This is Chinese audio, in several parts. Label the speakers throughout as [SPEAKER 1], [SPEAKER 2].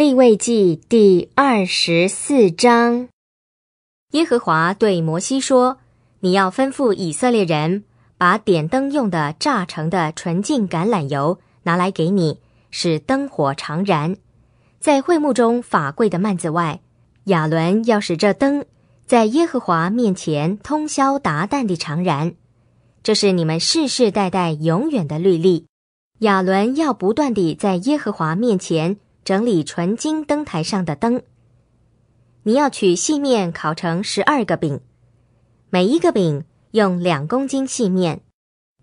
[SPEAKER 1] 立位记第二十四章，耶和华对摩西说：“你要吩咐以色列人，把点灯用的榨成的纯净橄榄油拿来给你，使灯火常燃。在会幕中法柜的幔子外，亚伦要使这灯在耶和华面前通宵达旦地常燃。这是你们世世代代永远的律例。亚伦要不断地在耶和华面前。”整理纯金灯台上的灯。你要取细面烤成十二个饼，每一个饼用两公斤细面。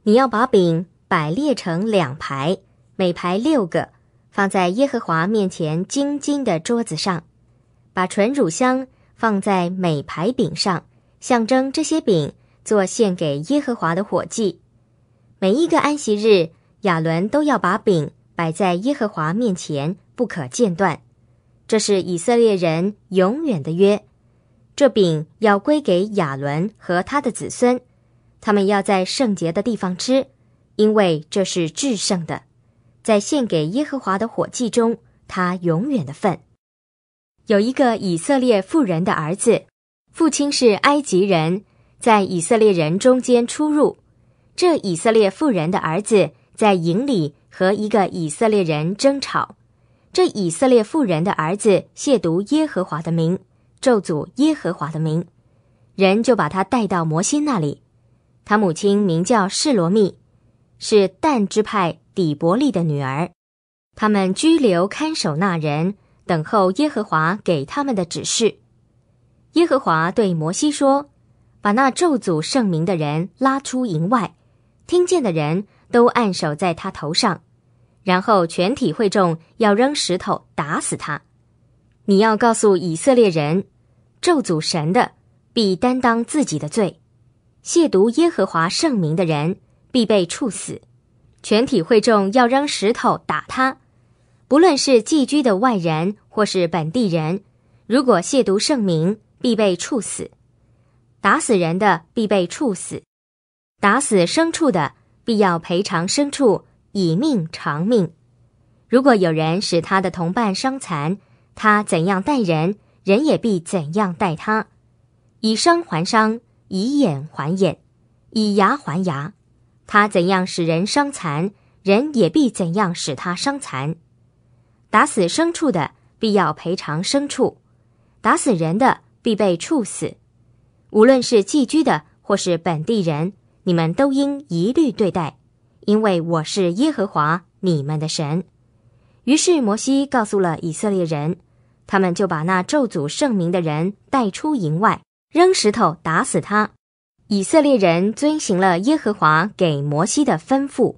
[SPEAKER 1] 你要把饼摆列成两排，每排六个，放在耶和华面前金金的桌子上。把纯乳香放在每排饼上，象征这些饼做献给耶和华的火祭。每一个安息日，亚伦都要把饼摆在耶和华面前。不可间断，这是以色列人永远的约。这饼要归给亚伦和他的子孙，他们要在圣洁的地方吃，因为这是至圣的，在献给耶和华的火祭中，他永远的份。有一个以色列富人的儿子，父亲是埃及人，在以色列人中间出入。这以色列富人的儿子在营里和一个以色列人争吵。这以色列妇人的儿子亵渎耶和华的名，咒诅耶和华的名，人就把他带到摩西那里。他母亲名叫示罗密，是但支派底伯利的女儿。他们拘留看守那人，等候耶和华给他们的指示。耶和华对摩西说：“把那咒诅圣名的人拉出营外，听见的人都按手在他头上。”然后全体会众要扔石头打死他。你要告诉以色列人：咒诅神的必担当自己的罪；亵渎耶和华圣名的人必被处死。全体会众要扔石头打他。不论是寄居的外人或是本地人，如果亵渎圣名，必被处死；打死人的必被处死；打死牲畜的必要赔偿牲畜。以命偿命。如果有人使他的同伴伤残，他怎样待人，人也必怎样待他。以伤还伤，以眼还眼，以牙还牙。他怎样使人伤残，人也必怎样使他伤残。打死牲畜的，必要赔偿牲畜；打死人的，必被处死。无论是寄居的或是本地人，你们都应一律对待。因为我是耶和华你们的神，于是摩西告诉了以色列人，他们就把那咒诅圣明的人带出营外，扔石头打死他。以色列人遵行了耶和华给摩西的吩咐。